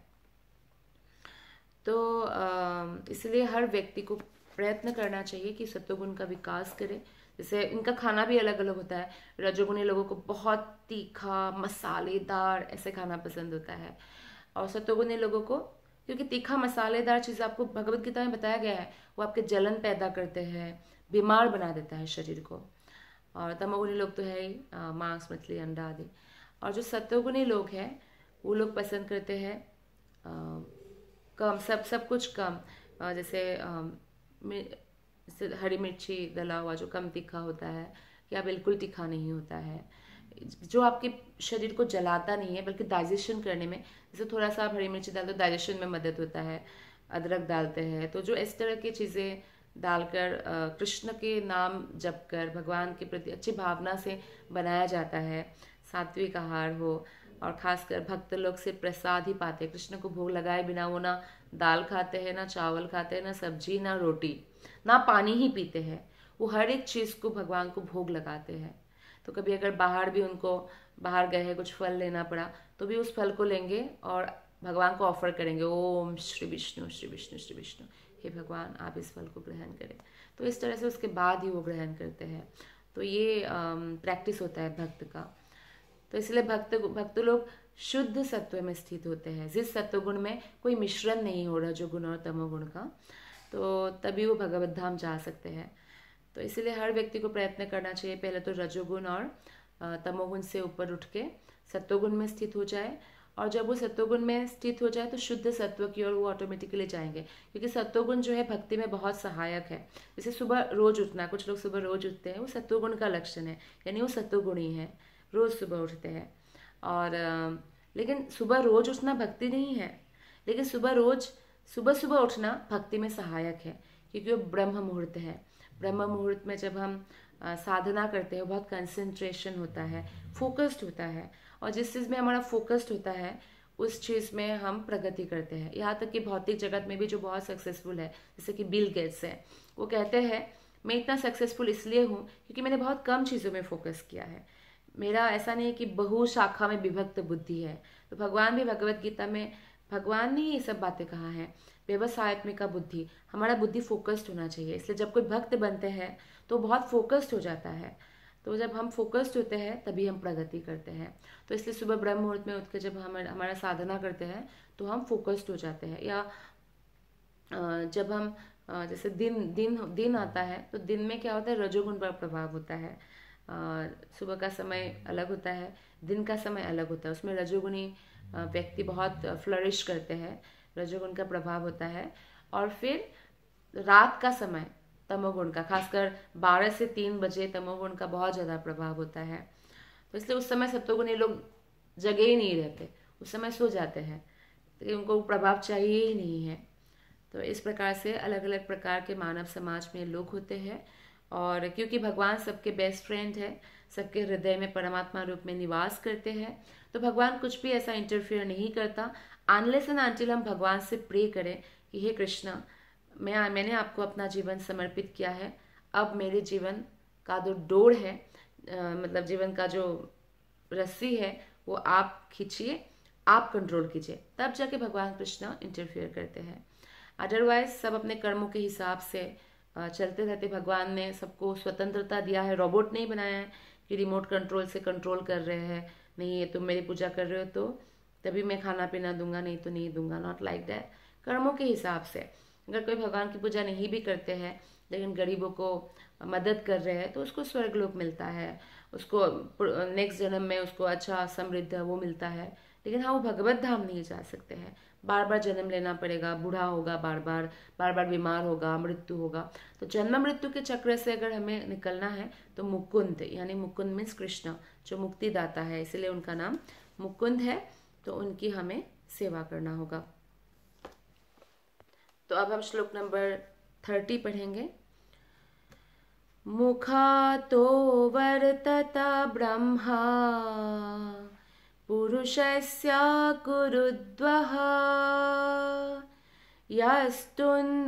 तो इसलिए हर व्यक्ति को प्रयत्न करना चाहिए कि सत्वगुण का विकास करे जैसे इनका खाना भी अलग अलग होता है रजोगुणी लोगों को बहुत तीखा मसालेदार ऐसे खाना पसंद होता है और सत्वगुणी लोगों को क्योंकि तीखा मसालेदार चीज़ आपको भगवत गीता में बताया गया है वो आपके जलन पैदा करते हैं बीमार बना देता है शरीर को और तमोगुणी लोग तो है ही मांस मछली अंडा आदि और जो सत्वगुणी लोग हैं वो लोग पसंद करते हैं कम सब सब कुछ कम जैसे आ, हरी मिर्ची दला हुआ जो कम तीखा होता है या बिल्कुल तीखा नहीं होता है जो आपके शरीर को जलाता नहीं है बल्कि डाइजेशन करने में जैसे थोड़ा सा आप हरी मिर्ची डालते हो डाइजेशन में मदद होता है अदरक डालते हैं तो जो इस तरह की चीज़ें डालकर कृष्ण के नाम जप कर भगवान के प्रति अच्छी भावना से बनाया जाता है सात्विक आहार हो और खासकर भक्त लोग से प्रसाद ही पाते हैं कृष्ण को भोग लगाए बिना वो ना दाल खाते हैं ना चावल खाते हैं ना सब्जी ना रोटी ना पानी ही पीते हैं वो हर एक चीज़ को भगवान को भोग लगाते हैं तो कभी अगर बाहर भी उनको बाहर गए हैं कुछ फल लेना पड़ा तो भी उस फल को लेंगे और भगवान को ऑफर करेंगे ओम श्री विष्णु श्री विष्णु श्री विष्णु हे भगवान आप इस फल को ग्रहण करें तो इस तरह से उसके बाद ही वो ग्रहण करते हैं तो ये प्रैक्टिस होता है भक्त का तो इसलिए भक्त भक्त लोग शुद्ध सत्व में स्थित होते हैं जिस सत्वगुण में कोई मिश्रण नहीं हो रहा जो गुण और तमोगुण का तो तभी वो भगवत धाम जा सकते हैं तो इसलिए हर व्यक्ति को प्रयत्न करना चाहिए पहले तो रजोगुण और तमोगुण से ऊपर उठ के सत्वगुण में स्थित हो जाए और जब वो सत्वगुण में स्थित हो जाए तो शुद्ध सत्व की ओर वो ऑटोमेटिकली जाएंगे क्योंकि सत्वगुण जो है भक्ति में बहुत सहायक है जैसे सुबह रोज उठना कुछ लोग सुबह रोज उठते हैं वो सत्वगुण का लक्षण है यानी वो सत्वगुण ही है रोज़ सुबह उठते हैं और लेकिन सुबह रोज़ उठना भक्ति नहीं है लेकिन सुबह रोज़ सुबह सुबह उठना भक्ति में सहायक है क्योंकि वो ब्रह्म मुहूर्त है ब्रह्म मुहूर्त में जब हम साधना करते हैं बहुत कंसंट्रेशन होता है फोकस्ड होता है और जिस चीज़ में हमारा फोकस्ड होता है उस चीज़ में हम प्रगति करते हैं यहाँ तक कि भौतिक जगत में भी जो बहुत सक्सेसफुल है जैसे कि बिल गेट्स है वो कहते हैं मैं इतना सक्सेसफुल इसलिए हूँ क्योंकि मैंने बहुत कम चीज़ों में फोकस किया है मेरा ऐसा नहीं है कि बहु शाखा में विभक्त बुद्धि है तो भगवान भी भगवत गीता में भगवान ने ये सब बातें कहा है व्यवसायत्मिका बुद्धि हमारा बुद्धि फोकस्ड होना चाहिए इसलिए जब कोई भक्त बनते हैं तो बहुत फोकस्ड हो जाता है तो जब हम फोकस्ड होते हैं तभी हम प्रगति करते हैं तो इसलिए सुबह ब्रह्म मुहूर्त में उठ के जब हम हमारा साधना करते हैं तो हम फोकस्ड हो जाते हैं या जब हम जैसे दिन दिन दिन आता है तो दिन में क्या होता है रजोगुण पर प्रभाव होता है सुबह का समय अलग होता है दिन का समय अलग होता है उसमें रजोगुणी व्यक्ति बहुत फ्लरिश करते हैं रजोगुण का प्रभाव होता है और फिर रात का समय तमोगुण का खासकर 12 से 3 बजे तमोगुण का बहुत ज़्यादा प्रभाव होता है तो इसलिए उस समय सत्वगुणी तो लोग जगे ही नहीं रहते उस समय सो जाते हैं तो उनको प्रभाव चाहिए ही नहीं है तो इस प्रकार से अलग अलग प्रकार के मानव समाज में लोग होते हैं और क्योंकि भगवान सबके बेस्ट फ्रेंड है सबके हृदय में परमात्मा रूप में निवास करते हैं तो भगवान कुछ भी ऐसा इंटरफियर नहीं करता आनले एंड आंटिल हम भगवान से प्रे करें कि हे कृष्णा मैं मैंने आपको अपना जीवन समर्पित किया है अब मेरे जीवन का जो डोर है आ, मतलब जीवन का जो रस्सी है वो आप खींचिए आप कंट्रोल कीजिए तब जाके भगवान कृष्ण इंटरफियर करते हैं अदरवाइज सब अपने कर्मों के हिसाब से चलते रहते भगवान ने सबको स्वतंत्रता दिया है रोबोट नहीं बनाया है कि रिमोट कंट्रोल से कंट्रोल कर रहे हैं नहीं ये तुम मेरी पूजा कर रहे हो तो तभी मैं खाना पीना दूंगा नहीं तो नहीं दूंगा नॉट लाइक डैट कर्मों के हिसाब से अगर कोई भगवान की पूजा नहीं भी करते हैं लेकिन गरीबों को मदद कर रहे हैं तो उसको स्वर्ग लोक मिलता है उसको नेक्स्ट जन्म में उसको अच्छा समृद्ध वो मिलता है लेकिन हाँ वो भगवत धाम नहीं जा सकते हैं बार बार जन्म लेना पड़ेगा बूढ़ा होगा बार बार बार बार बीमार होगा मृत्यु होगा तो जन्म मृत्यु के चक्र से अगर हमें निकलना है तो मुकुंद यानी मुकुंद मीन्स कृष्ण जो मुक्तिदाता है इसलिए उनका नाम मुकुंद है तो उनकी हमें सेवा करना होगा तो अब हम श्लोक नंबर थर्टी पढ़ेंगे मुखा तो वर्तता ब्रह्मा पुरुषस्य मुखो यस्तुन्मुखत्वात्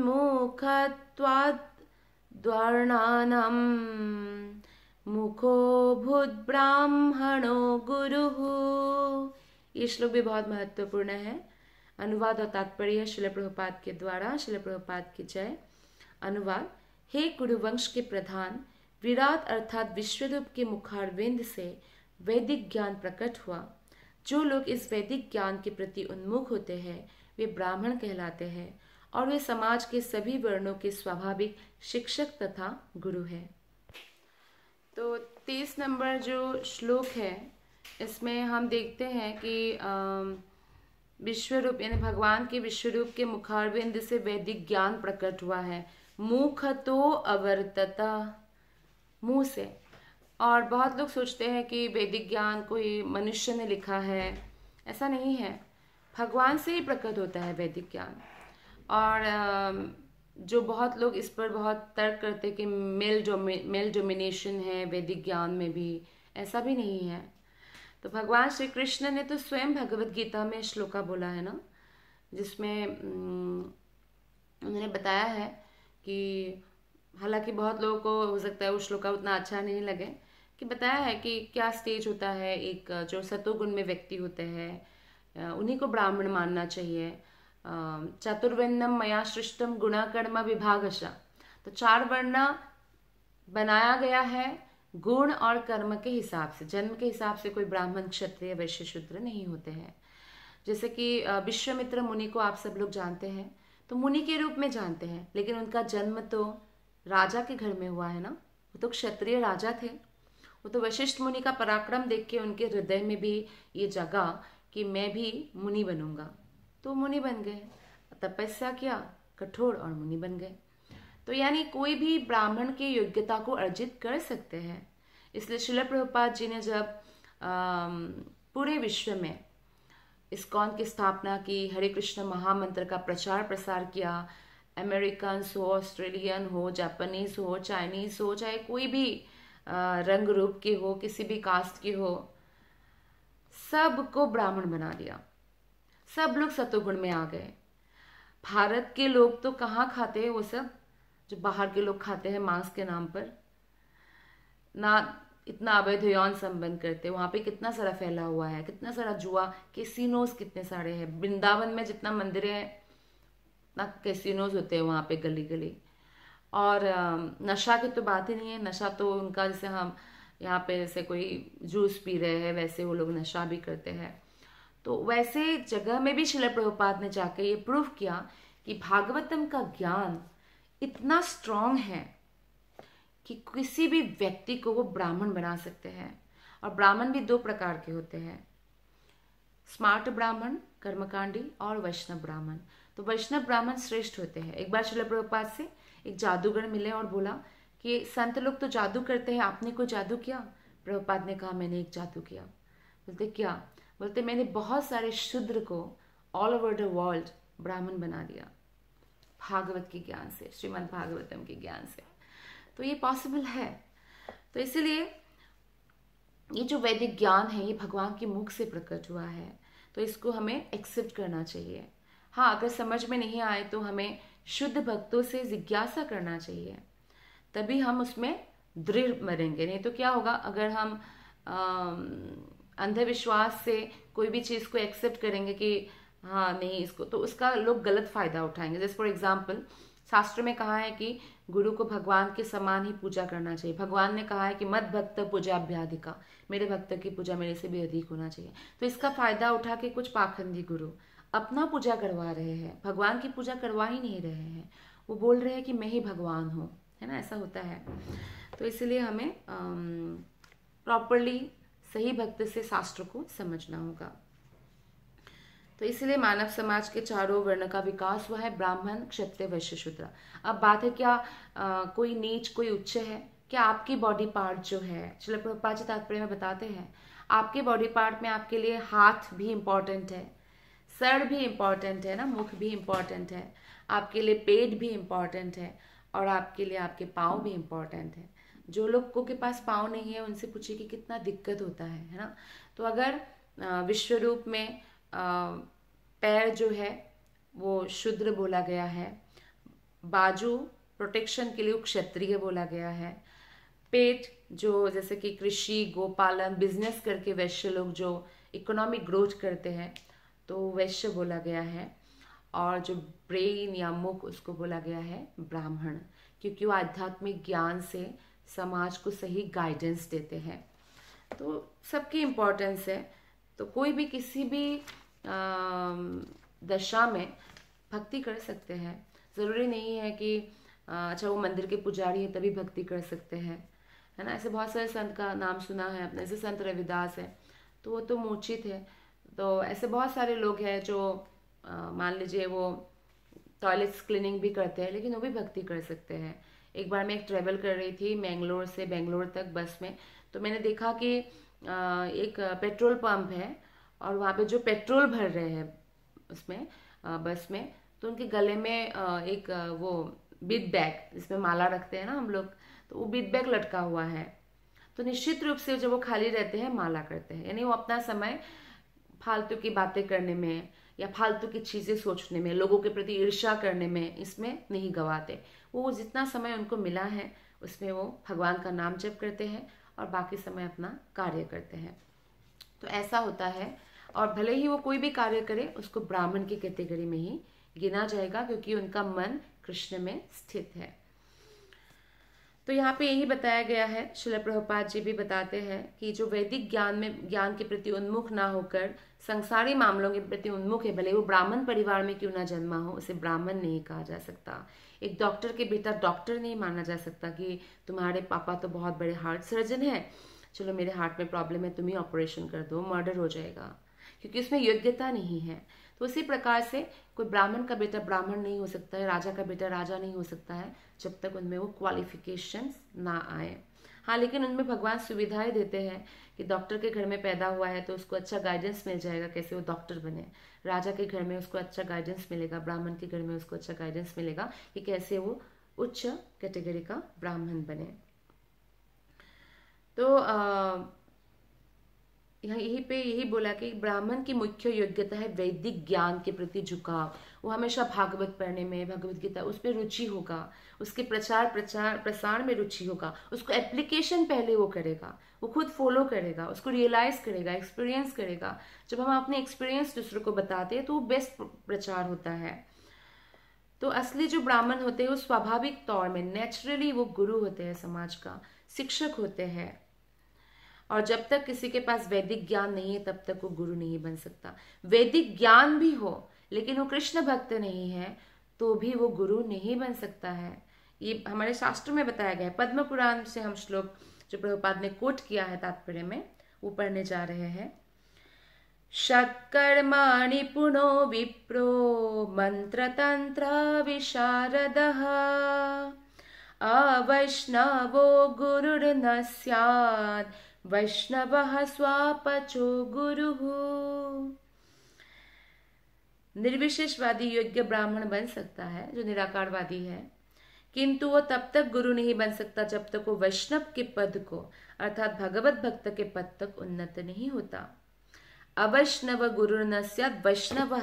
ब्राह्मणो गुरु गुरुः ये श्लोक भी बहुत महत्वपूर्ण है अनुवाद और तात्पर्य शिल प्रभुपाद के द्वारा शिल प्रभुपाद की जय अनुवाद हे कुरुवंश के प्रधान विराट अर्थात विश्वरूप के मुखारविंद से वैदिक ज्ञान प्रकट हुआ जो लोग इस वैदिक ज्ञान के प्रति उन्मुख होते हैं वे ब्राह्मण कहलाते हैं और वे समाज के सभी वर्णों के स्वाभाविक शिक्षक तथा गुरु हैं तो तीस नंबर जो श्लोक है इसमें हम देखते हैं कि विश्वरूप यानी भगवान के विश्वरूप के मुखारबिंद से वैदिक ज्ञान प्रकट हुआ है मुख तो अवर्तता मुँह से और बहुत लोग सोचते हैं कि वैदिक ज्ञान कोई मनुष्य ने लिखा है ऐसा नहीं है भगवान से ही प्रकट होता है वैदिक ज्ञान और जो बहुत लोग इस पर बहुत तर्क करते कि मेल जो मेल डोमिनेशन है वैदिक ज्ञान में भी ऐसा भी नहीं है तो भगवान श्री कृष्ण ने तो स्वयं भगवत गीता में श्लोका बोला है ना जिसमें उन्होंने बताया है कि हालांकि बहुत लोगों को हो सकता है वो श्लोका उतना अच्छा नहीं लगे कि बताया है कि क्या स्टेज होता है एक जो सतोगुण में व्यक्ति होते हैं उन्हीं को ब्राह्मण मानना चाहिए चतुर्विन्नम मया सृष्टम गुणा कर्म विभागशा तो चार वर्ण बनाया गया है गुण और कर्म के हिसाब से जन्म के हिसाब से कोई ब्राह्मण क्षत्रिय वैश्य शूद्र नहीं होते हैं जैसे कि विश्वमित्र मुनि को आप सब लोग जानते हैं तो मुनि के रूप में जानते हैं लेकिन उनका जन्म तो राजा के घर में हुआ है ना वो तो क्षत्रिय राजा थे वो तो वशिष्ठ मुनि का पराक्रम देख के उनके हृदय में भी ये जगा कि मैं भी मुनि बनूंगा तो मुनि बन गए तपस्या किया कठोर और मुनि बन गए तो यानी कोई भी ब्राह्मण की योग्यता को अर्जित कर सकते हैं इसलिए शिल प्रभुपाद जी ने जब आ, पूरे विश्व में इस्कॉन की स्थापना की हरे कृष्ण महामंत्र का प्रचार प्रसार किया अमेरिकन हो ऑस्ट्रेलियन हो जापानीज हो चाइनीज हो चाहे कोई भी रंग रूप की हो किसी भी कास्ट की हो सबको ब्राह्मण बना दिया सब लोग सतोगुण में आ गए भारत के लोग तो कहाँ खाते हैं वो सब जो बाहर के लोग खाते हैं मांस के नाम पर ना इतना अवैध यौन संबंध करते हैं वहाँ पे कितना सारा फैला हुआ है कितना सारा जुआ कैसीनोज कितने सारे हैं वृंदावन में जितना मंदिर है ना कैसीनोज होते हैं वहाँ पे गली गली और नशा की तो बात ही नहीं है नशा तो उनका जैसे हम यहाँ पे जैसे कोई जूस पी रहे हैं वैसे वो लोग नशा भी करते हैं तो वैसे जगह में भी शिल प्रभुपात ने जाकर ये प्रूव किया कि भागवतम का ज्ञान इतना स्ट्रांग है कि किसी भी व्यक्ति को वो ब्राह्मण बना सकते हैं और ब्राह्मण भी दो प्रकार के होते हैं स्मार्ट ब्राह्मण कर्मकांडी और वैष्णव ब्राह्मण तो वैष्णव ब्राह्मण श्रेष्ठ होते हैं एक बार शिल प्रभुपात से एक जादूगर मिले और बोला कि संत लोग तो जादू करते हैं आपने कोई जादू किया प्रभुपाद ने कहा मैंने एक जादू किया बोलते क्या बोलते मैंने बहुत सारे शूद्र को ऑल ओवर द वर्ल्ड ब्राह्मण बना दिया भागवत के ज्ञान से श्रीमद् भागवतम के ज्ञान से तो ये पॉसिबल है तो इसीलिए ये जो वैदिक ज्ञान है ये भगवान के मुख से प्रकट हुआ है तो इसको हमें एक्सेप्ट करना चाहिए हाँ अगर समझ में नहीं आए तो हमें शुद्ध भक्तों से जिज्ञासा करना चाहिए तभी हम उसमें दृढ़ मरेंगे नहीं तो क्या होगा अगर हम अंधविश्वास से कोई भी चीज़ को एक्सेप्ट करेंगे कि हाँ नहीं इसको तो उसका लोग गलत फ़ायदा उठाएंगे जैसे फॉर एग्जाम्पल शास्त्र में कहा है कि गुरु को भगवान के समान ही पूजा करना चाहिए भगवान ने कहा है कि मत भक्त पूजा अभ्याधिका मेरे भक्त की पूजा मेरे से भी अधिक होना चाहिए तो इसका फायदा उठा के कुछ पाखंडी गुरु अपना पूजा करवा रहे हैं भगवान की पूजा करवा ही नहीं रहे हैं वो बोल रहे हैं कि मैं ही भगवान हूँ है ना ऐसा होता है तो इसलिए हमें प्रॉपरली सही भक्त से शास्त्र को समझना होगा तो इसलिए मानव समाज के चारों वर्ण का विकास हुआ है ब्राह्मण क्षत्रिय वैश्य शूद्र अब बात है क्या आ, कोई नीच कोई उच्च है क्या आपकी बॉडी पार्ट जो है चलो प्रपाची तात्पर्य में बताते हैं आपके बॉडी पार्ट में आपके लिए हाथ भी इम्पॉर्टेंट है सर भी इम्पॉर्टेंट है ना मुख भी इम्पॉर्टेंट है आपके लिए पेट भी इम्पॉर्टेंट है और आपके लिए आपके पाँव भी इम्पॉर्टेंट है जो लोगों के पास पाँव नहीं है उनसे पूछिए कि कितना दिक्कत होता है है ना तो अगर विश्व रूप में पैर जो है वो शुद्र बोला गया है बाजू प्रोटेक्शन के लिए क्षत्रिय बोला गया है पेट जो जैसे कि कृषि गोपालन बिजनेस करके वैश्य लोग जो इकोनॉमिक ग्रोथ करते हैं तो वैश्य बोला गया है और जो ब्रेन या मुख उसको बोला गया है ब्राह्मण क्योंकि वो आध्यात्मिक ज्ञान से समाज को सही गाइडेंस देते हैं तो सबकी इम्पोर्टेंस है तो कोई भी किसी भी दशा में भक्ति कर सकते हैं ज़रूरी नहीं है कि अच्छा वो मंदिर के पुजारी है तभी भक्ति कर सकते हैं है ना ऐसे बहुत सारे संत का नाम सुना है अपने जैसे संत रविदास है तो वो तो मोचित है तो ऐसे बहुत सारे लोग हैं जो मान लीजिए वो टॉयलेट्स क्लीनिंग भी करते हैं लेकिन वो भी भक्ति कर सकते हैं एक बार मैं एक ट्रेवल कर रही थी मैंगलोर से बेंगलोर तक बस में तो मैंने देखा कि एक पेट्रोल पंप है और वहाँ पे जो पेट्रोल भर रहे हैं उसमें बस में तो उनके गले में एक वो बिट बैग जिसमें माला रखते हैं ना हम लोग तो वो बिट बैग लटका हुआ है तो निश्चित रूप से जब वो खाली रहते हैं माला करते हैं यानी वो अपना समय फालतू की बातें करने में या फालतू की चीज़ें सोचने में लोगों के प्रति ईर्ष्या करने में इसमें नहीं गवाते वो जितना समय उनको मिला है उसमें वो भगवान का नाम जप करते हैं और बाकी समय अपना कार्य करते हैं तो ऐसा होता है और भले ही वो कोई भी कार्य करे उसको ब्राह्मण की कैटेगरी में ही गिना जाएगा क्योंकि उनका मन कृष्ण में स्थित है तो यहाँ पे यही बताया गया है शिल प्रभुपाद जी भी बताते हैं कि जो वैदिक ज्ञान में ज्ञान के प्रति उन्मुख ना होकर संसारी मामलों के प्रति उन्मुख है भले वो ब्राह्मण परिवार में क्यों ना जन्मा हो उसे ब्राह्मण नहीं कहा जा सकता एक डॉक्टर के बेटा डॉक्टर नहीं माना जा सकता कि तुम्हारे पापा तो बहुत बड़े हार्ट सर्जन है चलो मेरे हार्ट में प्रॉब्लम है तुम ही ऑपरेशन कर दो मर्डर हो जाएगा क्योंकि उसमें योग्यता नहीं है तो उसी प्रकार से कोई ब्राह्मण का बेटा ब्राह्मण नहीं हो सकता है राजा का बेटा राजा नहीं हो सकता है जब तक उनमें वो क्वालिफिकेशन ना आए हाँ लेकिन उनमें भगवान सुविधाएं देते हैं कि डॉक्टर के घर में पैदा हुआ है तो उसको अच्छा गाइडेंस मिल जाएगा कैसे वो डॉक्टर बने राजा के घर में उसको अच्छा गाइडेंस मिलेगा ब्राह्मण के घर में उसको अच्छा गाइडेंस मिलेगा कि कैसे वो उच्च कैटेगरी का ब्राह्मण बने तो अः यहीं पे यही बोला कि ब्राह्मण की मुख्य योग्यता है वैदिक ज्ञान के प्रति झुकाव वो हमेशा भागवत पढ़ने में भगवत गीता उस पर रुचि होगा उसके प्रचार प्रचार प्रसार में रुचि होगा उसको एप्लीकेशन पहले वो करेगा वो खुद फॉलो करेगा उसको रियलाइज करेगा एक्सपीरियंस करेगा जब हम अपने एक्सपीरियंस दूसरों को बताते हैं तो वो बेस्ट प्रचार होता है तो असली जो ब्राह्मण होते हैं वो स्वाभाविक तौर में नेचुरली वो गुरु होते हैं समाज का शिक्षक होते हैं और जब तक किसी के पास वैदिक ज्ञान नहीं है तब तक वो गुरु नहीं बन सकता वैदिक ज्ञान भी हो लेकिन वो कृष्ण भक्त नहीं है तो भी वो गुरु नहीं बन सकता है ये हमारे शास्त्र में बताया गया है पद्म पुराण से हम श्लोक जो प्रभुपाद ने कोट किया है तात्पर्य में वो पढ़ने जा रहे हैं षट्कर्माणि पुणो विप्रो विशारद अवैष्णवो गुरुर्न स्यात् वैष्णवः स्वापचो गुरु निर्विशेषवादी योग्य ब्राह्मण बन सकता है जो निराकारवादी है किंतु वो तब तक गुरु नहीं बन सकता जब तक वो वैष्णव के पद को अर्थात भगवत भक्त के पद तक उन्नत नहीं होता अवैष्णव गुरु न सद वैष्णव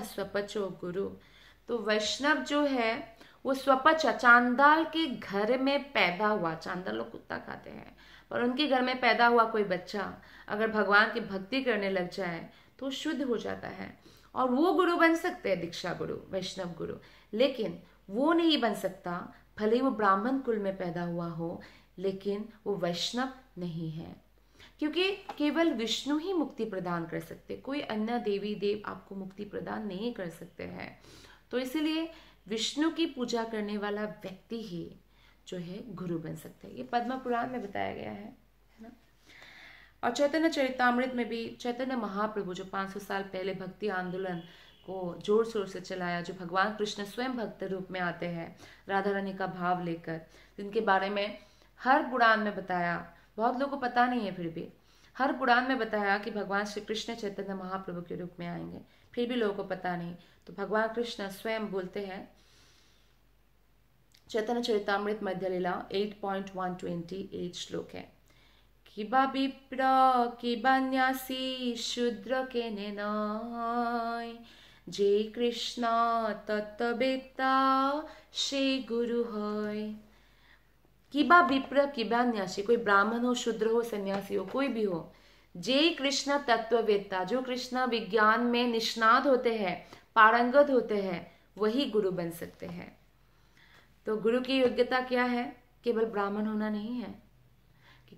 गुरु तो वैष्णव जो है वो स्वपच चांदाल के घर में पैदा हुआ चांदाल लोग कुत्ता खाते हैं पर उनके घर में पैदा हुआ कोई बच्चा अगर भगवान की भक्ति करने लग जाए तो शुद्ध हो जाता है और वो गुरु बन सकते हैं दीक्षा गुरु वैष्णव गुरु लेकिन वो नहीं बन सकता भले ही वो ब्राह्मण कुल में पैदा हुआ हो लेकिन वो वैष्णव नहीं है क्योंकि केवल विष्णु ही मुक्ति प्रदान कर सकते कोई अन्य देवी देव आपको मुक्ति प्रदान नहीं कर सकते हैं तो इसीलिए विष्णु की पूजा करने वाला व्यक्ति ही जो है गुरु बन सकता है ये पद्म पुराण में बताया गया है और चैतन्य चरितमृत में भी चैतन्य महाप्रभु जो 500 साल पहले भक्ति आंदोलन को जोर शोर से चलाया जो भगवान कृष्ण स्वयं भक्त रूप में आते हैं राधा रानी का भाव लेकर जिनके बारे में हर पुराण में बताया बहुत लोगों को पता नहीं है फिर भी हर पुराण में बताया कि भगवान श्री कृष्ण चैतन्य महाप्रभु के रूप में आएंगे फिर भी लोगों को पता नहीं तो भगवान कृष्ण स्वयं बोलते हैं चैतन्य चरितमृत मध्य लीला एट श्लोक है किबा विप्र किबा न्यासी शूद्र केने नय जे कृष्ण तत्ववेत्ता से गुरु है किबा विप्र किबा न्यासी कोई ब्राह्मण हो शूद्र हो सन्यासी हो कोई भी हो जे कृष्ण तत्ववेत्ता जो कृष्ण विज्ञान में निष्णात होते हैं पारंगत होते हैं वही गुरु बन सकते हैं तो गुरु की योग्यता क्या है केवल ब्राह्मण होना नहीं है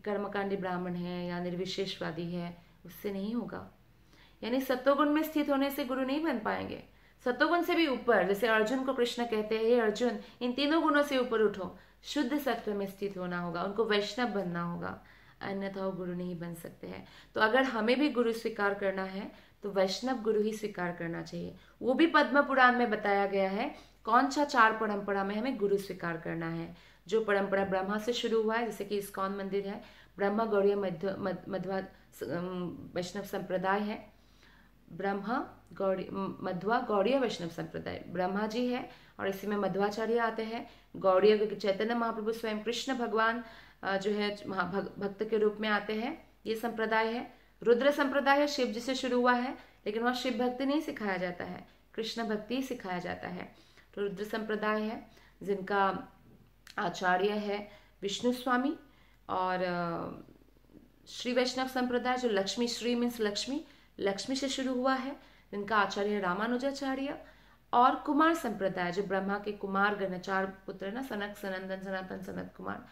कर्मकांडी ब्राह्मण है या निर्विशेषवादी है उससे नहीं होगा यानी सत्वगुण में स्थित होने से गुरु नहीं बन पाएंगे सत्वगुण से भी ऊपर जैसे अर्जुन को कृष्ण कहते हैं हे अर्जुन इन तीनों गुणों से ऊपर उठो शुद्ध सत्व में स्थित होना होगा उनको वैष्णव बनना होगा अन्यथा वो गुरु नहीं बन सकते हैं तो अगर हमें भी गुरु स्वीकार करना है तो वैष्णव गुरु ही स्वीकार करना चाहिए वो भी पद्म पुराण में बताया गया है कौन सा चार परंपरा में हमें गुरु स्वीकार करना है जो परंपरा ब्रह्मा से शुरू हुआ है जैसे कि इस्कॉन मंदिर है ब्रह्मा गौड़ीय मध्य मध्वा वैष्णव संप्रदाय है ब्रह्मा गौड़ी मध्वा गौड़ीय वैष्णव संप्रदाय ब्रह्मा जी है और इसी में मध्वाचार्य आते हैं गौड़ीय चैतन्य महाप्रभु स्वयं कृष्ण भगवान जो है भग, भक्त के रूप में आते हैं ये संप्रदाय है रुद्र संप्रदाय शिव जी से शुरू हुआ है लेकिन वहाँ शिव भक्ति नहीं सिखाया जाता है कृष्ण भक्ति सिखाया जाता है तो रुद्र संप्रदाय है जिनका आचार्य है विष्णु स्वामी और श्री वैष्णव संप्रदाय जो लक्ष्मी श्री मीन्स लक्ष्मी लक्ष्मी से शुरू हुआ है जिनका आचार्य रामानुजाचार्य और कुमार संप्रदाय जो ब्रह्मा के कुमार गण चार पुत्र ना सनक सनंदन सनातन सनत कुमार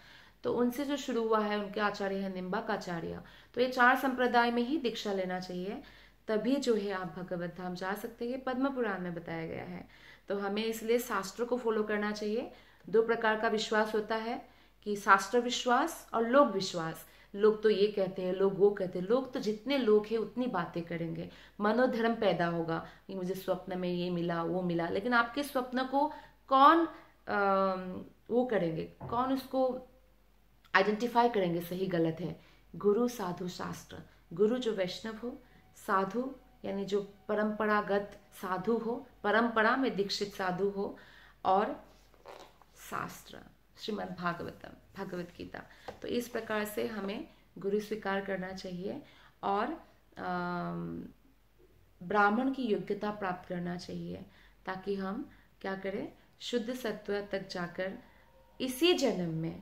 तो उनसे जो शुरू हुआ है उनके आचार्य है आचार्य तो ये चार संप्रदाय में ही दीक्षा लेना चाहिए तभी जो है आप भगवत धाम जा सकते हैं पद्म पुराण में बताया गया है तो हमें इसलिए शास्त्रों को फॉलो करना चाहिए दो प्रकार का विश्वास होता है कि शास्त्र विश्वास और लोक विश्वास लोग तो ये कहते हैं लोग वो कहते हैं लोग तो जितने लोग हैं उतनी बातें करेंगे मनोधर्म पैदा होगा कि मुझे स्वप्न में ये मिला वो मिला लेकिन आपके स्वप्न को कौन आ, वो करेंगे कौन उसको आइडेंटिफाई करेंगे सही गलत है गुरु साधु शास्त्र गुरु जो वैष्णव हो साधु यानी जो परंपरागत साधु हो परंपरा में दीक्षित साधु हो और शास्त्र श्रीमद् भागवतम भगवत गीता तो इस प्रकार से हमें गुरु स्वीकार करना चाहिए और ब्राह्मण की योग्यता प्राप्त करना चाहिए ताकि हम क्या करें शुद्ध सत्व तक जाकर इसी जन्म में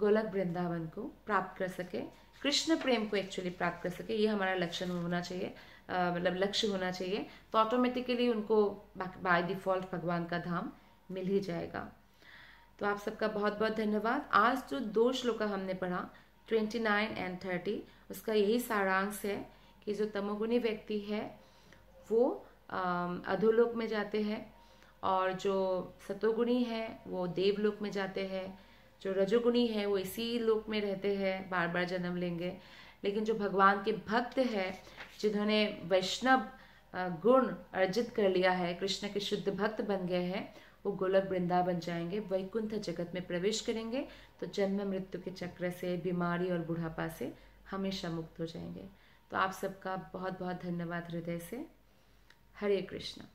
गोलक वृंदावन को प्राप्त कर सके कृष्ण प्रेम को एक्चुअली प्राप्त कर सके ये हमारा लक्षण होना चाहिए मतलब लक्ष्य होना चाहिए तो ऑटोमेटिकली उनको बाय डिफॉल्ट भगवान का धाम मिल ही जाएगा तो आप सबका बहुत बहुत धन्यवाद आज जो दो श्लोक हमने पढ़ा 29 एंड 30 उसका यही सारांश है कि जो तमोगुणी व्यक्ति है वो अधोलोक में जाते हैं और जो सतोगुणी है वो देवलोक में जाते हैं जो रजोगुणी है वो इसी लोक में रहते हैं बार बार जन्म लेंगे लेकिन जो भगवान के भक्त है जिन्होंने वैष्णव गुण अर्जित कर लिया है कृष्ण के शुद्ध भक्त बन गए हैं वो गोलक वृंदावन जाएंगे वैकुंठ जगत में प्रवेश करेंगे तो जन्म मृत्यु के चक्र से बीमारी और बुढ़ापा से हमेशा मुक्त हो जाएंगे तो आप सबका बहुत बहुत धन्यवाद हृदय से हरे कृष्णा